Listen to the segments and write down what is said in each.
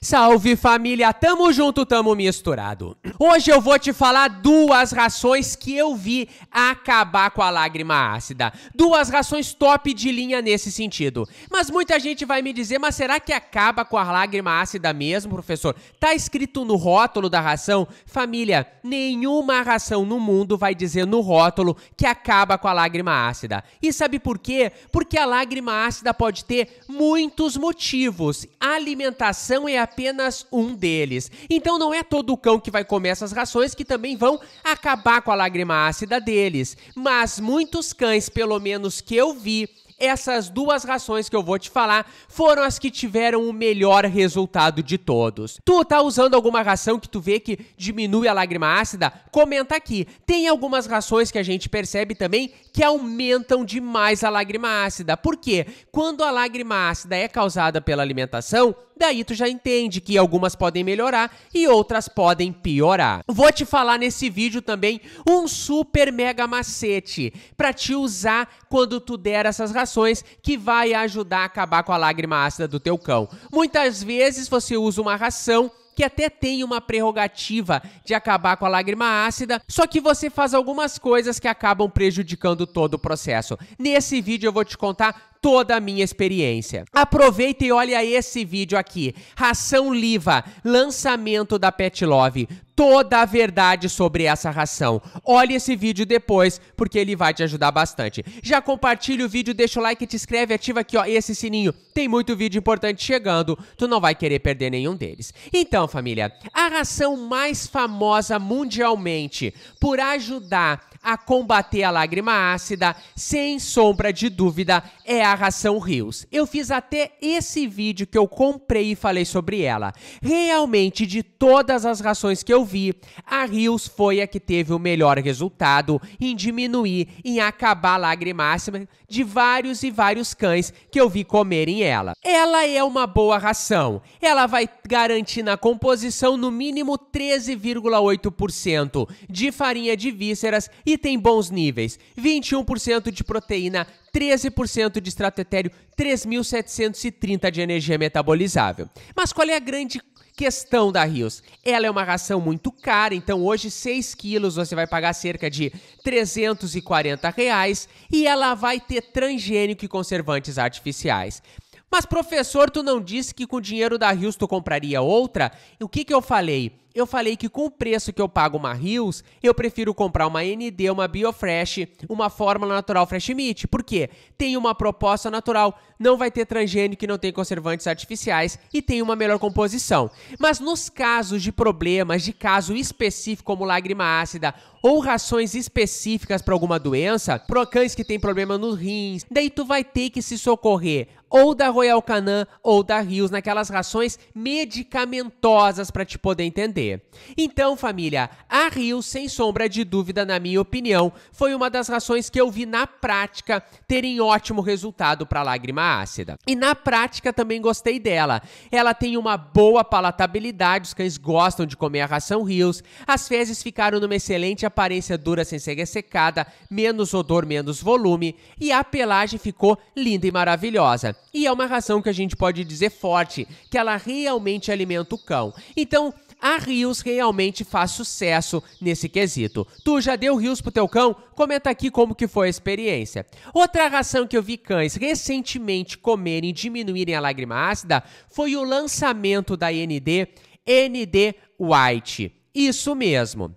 Salve família, tamo junto, tamo misturado. Hoje eu vou te falar duas rações que eu vi acabar com a lágrima ácida. Duas rações top de linha nesse sentido. Mas muita gente vai me dizer, mas será que acaba com a lágrima ácida mesmo, professor? Tá escrito no rótulo da ração? Família, nenhuma ração no mundo vai dizer no rótulo que acaba com a lágrima ácida. E sabe por quê? Porque a lágrima ácida pode ter muitos motivos. A alimentação é a apenas um deles. Então não é todo cão que vai comer essas rações que também vão acabar com a lágrima ácida deles. Mas muitos cães, pelo menos que eu vi, essas duas rações que eu vou te falar foram as que tiveram o melhor resultado de todos. Tu tá usando alguma ração que tu vê que diminui a lágrima ácida? Comenta aqui. Tem algumas rações que a gente percebe também que aumentam demais a lágrima ácida. Por quê? Quando a lágrima ácida é causada pela alimentação, daí tu já entende que algumas podem melhorar e outras podem piorar. Vou te falar nesse vídeo também um super mega macete para te usar quando tu der essas rações que vai ajudar a acabar com a lágrima ácida do teu cão. Muitas vezes você usa uma ração que até tem uma prerrogativa de acabar com a lágrima ácida, só que você faz algumas coisas que acabam prejudicando todo o processo. Nesse vídeo eu vou te contar toda a minha experiência. Aproveita e olha esse vídeo aqui. Ração Liva, lançamento da Pet Love. Toda a verdade sobre essa ração. Olhe esse vídeo depois, porque ele vai te ajudar bastante. Já compartilha o vídeo, deixa o like, te inscreve, ativa aqui ó, esse sininho. Tem muito vídeo importante chegando, tu não vai querer perder nenhum deles. Então, família, a ração mais famosa mundialmente por ajudar a combater a lágrima ácida, sem sombra de dúvida, é a a ração Rios. Eu fiz até esse vídeo que eu comprei e falei sobre ela. Realmente, de todas as rações que eu vi, a Rios foi a que teve o melhor resultado em diminuir, em acabar a lagrimáxima de vários e vários cães que eu vi comerem ela. Ela é uma boa ração. Ela vai garantir na composição no mínimo 13,8% de farinha de vísceras e tem bons níveis, 21% de proteína, 13% de extrato etéreo, 3.730 de energia metabolizável. Mas qual é a grande questão da Rios. Ela é uma ração muito cara, então hoje 6 quilos você vai pagar cerca de 340 reais e ela vai ter transgênico e conservantes artificiais. Mas professor, tu não disse que com o dinheiro da Rios tu compraria outra? O que que eu falei? eu falei que com o preço que eu pago uma Rios, eu prefiro comprar uma ND, uma Biofresh, uma Fórmula Natural Fresh Meat. Por quê? Tem uma proposta natural, não vai ter transgênico que não tem conservantes artificiais e tem uma melhor composição. Mas nos casos de problemas, de caso específico como lágrima ácida ou rações específicas para alguma doença, para cães que tem problema nos rins, daí tu vai ter que se socorrer ou da Royal Canin ou da Rios naquelas rações medicamentosas para te poder entender. Então, família, a Rios, sem sombra de dúvida, na minha opinião, foi uma das rações que eu vi na prática terem ótimo resultado para lágrima ácida. E na prática também gostei dela. Ela tem uma boa palatabilidade, os cães gostam de comer a ração Rios, as fezes ficaram numa excelente aparência dura sem ser ressecada, menos odor, menos volume, e a pelagem ficou linda e maravilhosa. E é uma ração que a gente pode dizer forte, que ela realmente alimenta o cão. Então, a Rios realmente faz sucesso nesse quesito. Tu já deu Rios pro teu cão? Comenta aqui como que foi a experiência. Outra ração que eu vi cães recentemente comerem e diminuírem a lágrima ácida foi o lançamento da ND, ND White. Isso mesmo.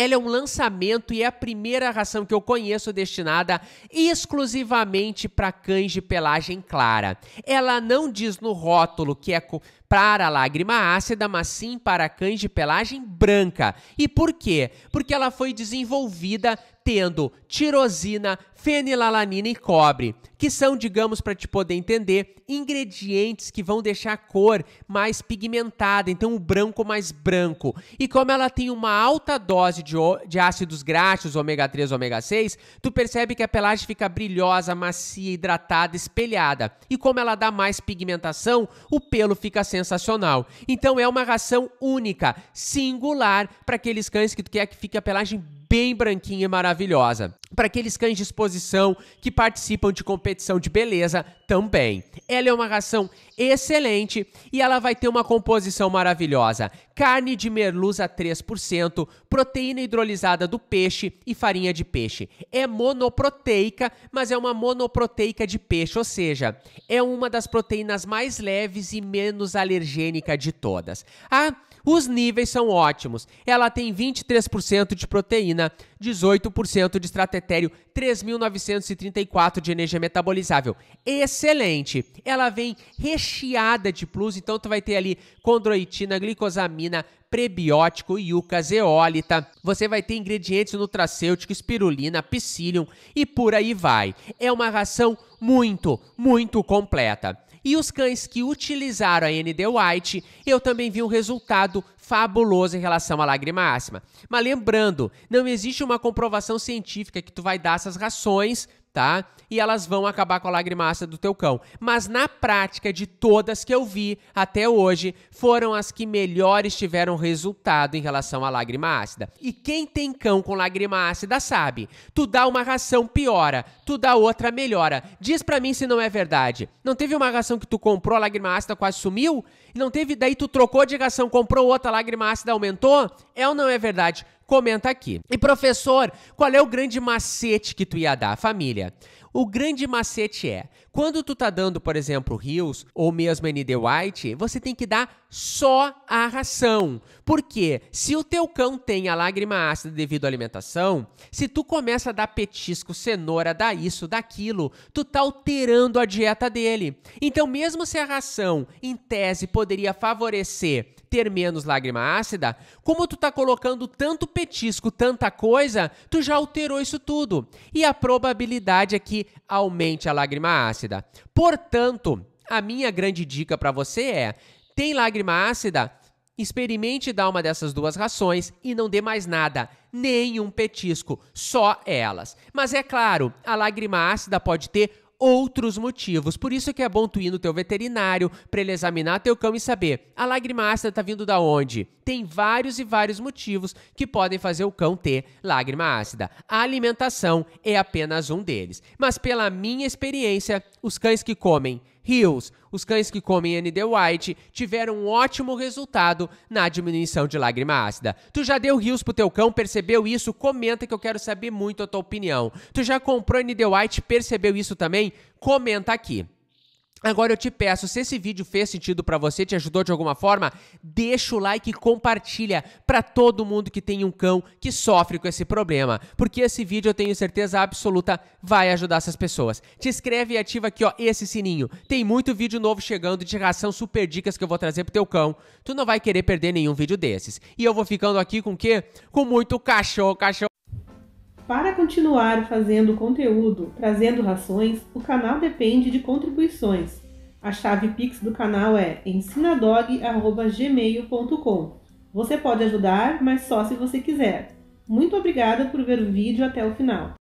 Ela é um lançamento e é a primeira ração que eu conheço destinada exclusivamente para cães de pelagem clara. Ela não diz no rótulo que é para a lágrima ácida, mas sim para cães de pelagem branca. E por quê? Porque ela foi desenvolvida tendo tirosina, fenilalanina e cobre, que são, digamos, para te poder entender, ingredientes que vão deixar a cor mais pigmentada, então o branco mais branco. E como ela tem uma alta dose de, de ácidos graxos, ômega 3, ômega 6, tu percebe que a pelagem fica brilhosa, macia, hidratada, espelhada. E como ela dá mais pigmentação, o pelo fica sendo sensacional. Então é uma ração única, singular, para aqueles cães que tu quer que fique a pelagem bem branquinha e maravilhosa para aqueles cães de exposição que participam de competição de beleza também. Ela é uma ração excelente e ela vai ter uma composição maravilhosa: carne de merluza 3%, proteína hidrolisada do peixe e farinha de peixe. É monoproteica, mas é uma monoproteica de peixe, ou seja, é uma das proteínas mais leves e menos alergênica de todas. Ah, os níveis são ótimos. Ela tem 23% de proteína, 18% de etéreo 3.934 de energia metabolizável. Excelente! Ela vem recheada de plus, então tu vai ter ali condroitina, glicosamina, prebiótico, yuca, zeólita. Você vai ter ingredientes nutracêuticos, espirulina, psyllium e por aí vai. É uma ração muito, muito completa. E os cães que utilizaram a ND White, eu também vi um resultado fabuloso em relação à lágrima máxima. Mas lembrando, não existe uma comprovação científica que tu vai dar essas rações tá? E elas vão acabar com a lágrima ácida do teu cão. Mas na prática, de todas que eu vi até hoje, foram as que melhores tiveram resultado em relação à lágrima ácida. E quem tem cão com lágrima ácida sabe: tu dá uma ração, piora, tu dá outra, melhora. Diz pra mim se não é verdade. Não teve uma ração que tu comprou, a lágrima ácida quase sumiu? Não teve, daí tu trocou de ração, comprou outra, a lágrima ácida aumentou? É ou não é verdade? comenta aqui. E professor, qual é o grande macete que tu ia dar à família? O grande macete é, quando tu tá dando, por exemplo, Rios ou mesmo ND White, você tem que dar só a ração. Porque se o teu cão tem a lágrima ácida devido à alimentação, se tu começa a dar petisco, cenoura, dá isso, daquilo, tu tá alterando a dieta dele. Então, mesmo se a ração, em tese, poderia favorecer ter menos lágrima ácida, como tu tá colocando tanto petisco, tanta coisa, tu já alterou isso tudo. E a probabilidade é que aumente a lágrima ácida. Portanto, a minha grande dica para você é: tem lágrima ácida? Experimente dar uma dessas duas rações e não dê mais nada, nenhum petisco, só elas. Mas é claro, a lágrima ácida pode ter outros motivos. Por isso que é bom tu ir no teu veterinário para ele examinar teu cão e saber a lágrima ácida tá vindo da onde? Tem vários e vários motivos que podem fazer o cão ter lágrima ácida. A alimentação é apenas um deles. Mas pela minha experiência, os cães que comem Hills. Os cães que comem ND White tiveram um ótimo resultado na diminuição de lágrima ácida. Tu já deu Hills pro teu cão, percebeu isso? Comenta que eu quero saber muito a tua opinião. Tu já comprou ND White, percebeu isso também? Comenta aqui. Agora eu te peço, se esse vídeo fez sentido para você, te ajudou de alguma forma, deixa o like e compartilha para todo mundo que tem um cão que sofre com esse problema, porque esse vídeo eu tenho certeza absoluta vai ajudar essas pessoas. Te inscreve e ativa aqui ó esse sininho. Tem muito vídeo novo chegando de ração super dicas que eu vou trazer pro teu cão. Tu não vai querer perder nenhum vídeo desses. E eu vou ficando aqui com o quê? Com muito cachorro, cachorro para continuar fazendo conteúdo, trazendo rações, o canal depende de contribuições. A chave Pix do canal é ensinadog.gmail.com. Você pode ajudar, mas só se você quiser. Muito obrigada por ver o vídeo até o final.